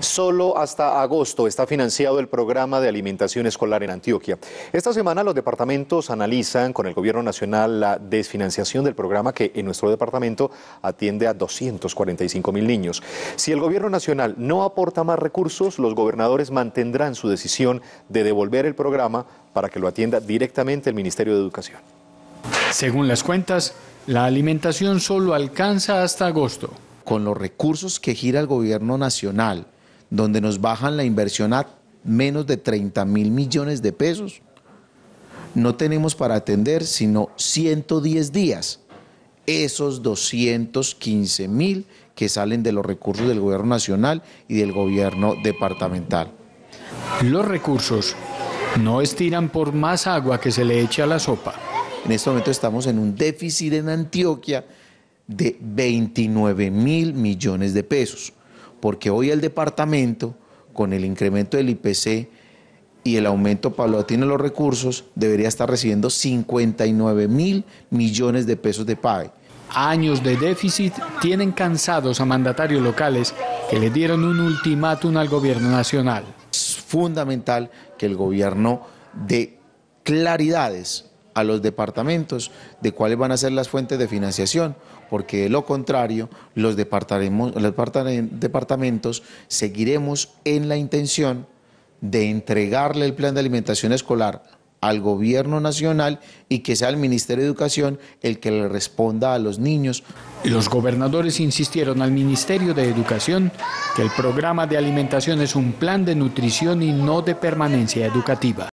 Solo hasta agosto está financiado el programa de alimentación escolar en Antioquia. Esta semana los departamentos analizan con el gobierno nacional la desfinanciación del programa que en nuestro departamento atiende a 245 mil niños. Si el gobierno nacional no aporta más recursos, los gobernadores mantendrán su decisión de devolver el programa para que lo atienda directamente el Ministerio de Educación. Según las cuentas, la alimentación solo alcanza hasta agosto con los recursos que gira el gobierno nacional, donde nos bajan la inversión a menos de 30 mil millones de pesos, no tenemos para atender sino 110 días esos 215 mil que salen de los recursos del gobierno nacional y del gobierno departamental. Los recursos no estiran por más agua que se le eche a la sopa. En este momento estamos en un déficit en Antioquia de 29 mil millones de pesos, porque hoy el departamento, con el incremento del IPC y el aumento pablo de los recursos, debería estar recibiendo 59 mil millones de pesos de PAE. Años de déficit tienen cansados a mandatarios locales que le dieron un ultimátum al gobierno nacional. Es fundamental que el gobierno dé claridades a los departamentos de cuáles van a ser las fuentes de financiación, porque de lo contrario, los departamentos seguiremos en la intención de entregarle el plan de alimentación escolar al gobierno nacional y que sea el Ministerio de Educación el que le responda a los niños. Los gobernadores insistieron al Ministerio de Educación que el programa de alimentación es un plan de nutrición y no de permanencia educativa.